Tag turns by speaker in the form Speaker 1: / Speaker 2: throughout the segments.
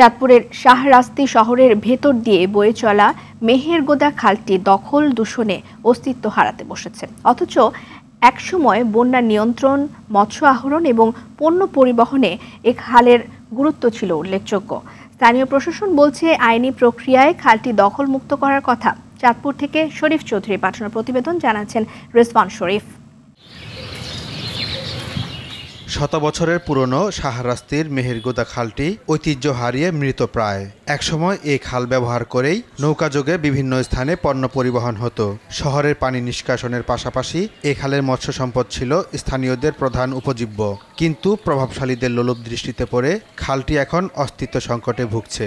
Speaker 1: চাঁদপুরের শাহরাস্তি শহরের ভেতর দিয়ে বয়ে চলা মেহেরগোদা খালটি দখল দূষণে অস্তিত্ব হারাতে বসেছে অথচ একসময় বন্যা নিয়ন্ত্রণ মৎস্য আহরণ এবং পণ্য পরিবহনে এ খালের গুরুত্ব ছিল উল্লেখযোগ্য স্থানীয় প্রশাসন বলছে আইনি প্রক্রিয়ায় খালটি দখলমুক্ত করার কথা চাঁদপুর থেকে শরীফ চৌধুরী পাঠানোর প্রতিবেদন জানাচ্ছেন রেসপান শরীফ
Speaker 2: শত বছরের পুরনো সাহারাস্তির মেহেরগোদা খালটি ঐতিহ্য হারিয়ে মৃতপ্রায় একসময় এই খাল ব্যবহার করেই নৌকাযোগে বিভিন্ন স্থানে পণ্য পরিবহন হতো শহরের পানি নিষ্কাশনের পাশাপাশি এ খালের মৎস্য সম্পদ ছিল স্থানীয়দের প্রধান উপজীব্য কিন্তু প্রভাবশালীদের লোলভ দৃষ্টিতে পড়ে খালটি এখন অস্তিত্ব সংকটে ভুগছে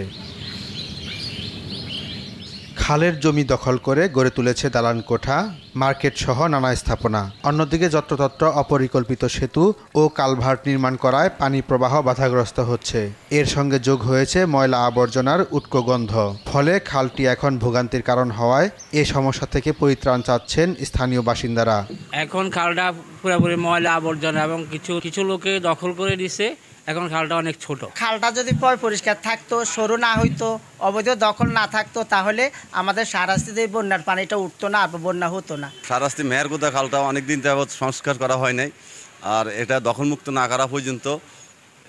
Speaker 2: খালের জমি দখল করে গড়ে তুলেছে দালান কোঠা মার্কেট সহ নানা স্থাপনা অন্যদিকে যত্রতত্র অপরিকল্পিত সেতু ও কালভার্ট নির্মাণ করায় পানি প্রবাহ বাধাগ্রস্ত হচ্ছে এর সঙ্গে যোগ হয়েছে ময়লা আবর্জনার উটকো গন্ধ ফলে খালটি এখন ভোগান্তির কারণ হওয়ায় এ সমস্যা থেকে পরিত্রাণ চাচ্ছেন স্থানীয় বাসিন্দারা এখন খালটা পুরোপুরি ময়লা আবর্জনা এবং কিছু কিছু লোকে দখল করে দিছে এখন খালটা অনেক ছোট খালটা যদি পরিষ্কার থাকতো সরু না হইতো অবৈধ দখল না থাকতো তাহলে আমাদের সারাস্তিতে বন্যার পানিটা উঠতো না আর বন্যা হতো না সারাস্তি মেহেরগুদা খালটা অনেক দিন যাবৎ সংস্কার করা হয় নাই আর এটা দখলমুক্ত না করা পর্যন্ত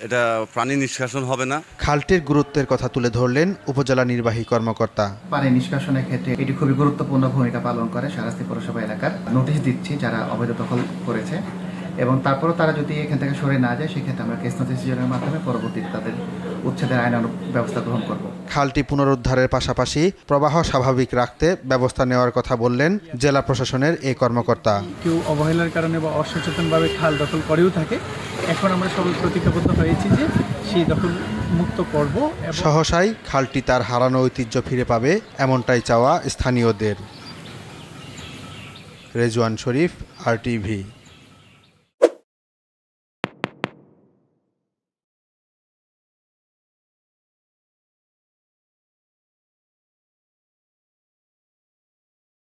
Speaker 2: এটা প্রাণী নিষ্কাশন হবে না খালটির গুরুত্বের কথা তুলে ধরলেন উপজেলা নির্বাহী কর্মকর্তা পানি নিষ্কাশনের ক্ষেত্রে এটি খুবই গুরুত্বপূর্ণ ভূমিকা পালন করে সারাস্তি পৌরসভা এলাকার নোটিশ দিচ্ছি যারা অবৈধ দখল করেছে এবং তারপরও তারা যদি এখান থেকে সরে না যায় সেক্ষেত্রে আমরা কেস নোটিস মাধ্যমে পরবর্তীতে তাদের উচ্ছেদের আইন ব্যবস্থা গ্রহণ করব খালটি পুনরুদ্ধারের পাশাপাশি প্রবাহ স্বাভাবিক রাখতে ব্যবস্থা নেওয়ার কথা বললেন জেলা প্রশাসনের এই কর্মকর্তা কেউ অবহেলার কারণে বা অসচেতনভাবে খাল দখল করেও থাকে এখন আমরা সবাই প্রতিজ্ঞাবদ্ধ হয়েছি যে সেই দখল মুক্ত করব সহসাই খালটি তার হারানো ঐতিহ্য ফিরে পাবে এমনটাই চাওয়া স্থানীয়দের রেজওয়ান শরীফ আর টিভি